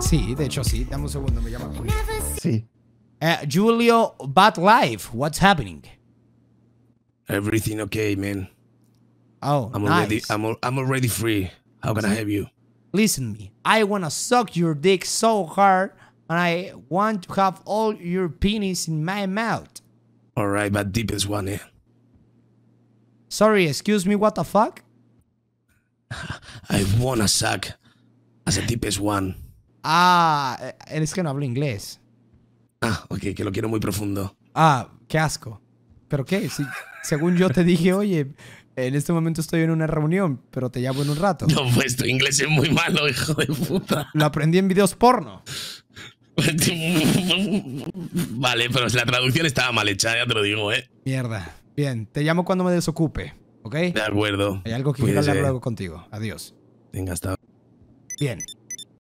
Sí, de hecho sí. Dame un segundo, me llama Julio. Sí. Uh, Julio, bad life. What's happening? Everything okay, man. Oh, I'm nice. already I'm, I'm already free. How can I help you? Listen me. I wanna suck your dick so hard and I want to have all your penis in my mouth. Alright, but deepest one, eh? Sorry, excuse me, what the fuck? I wanna suck as the deepest one. Ah, eh, es que no hablo inglés. Ah, ok, que lo quiero muy profundo. Ah, qué asco. ¿Pero qué? según yo te dije, oye, en este momento estoy en una reunión, pero te llamo en un rato. No, pues tu inglés es muy malo, hijo de puta. Lo aprendí en videos porno. vale, pero la traducción estaba mal hecha, ya te lo digo, ¿eh? Mierda. Bien, te llamo cuando me desocupe, ¿ok? De acuerdo. Hay algo que quiero hablar luego contigo. Adiós. Venga, hasta. Bien.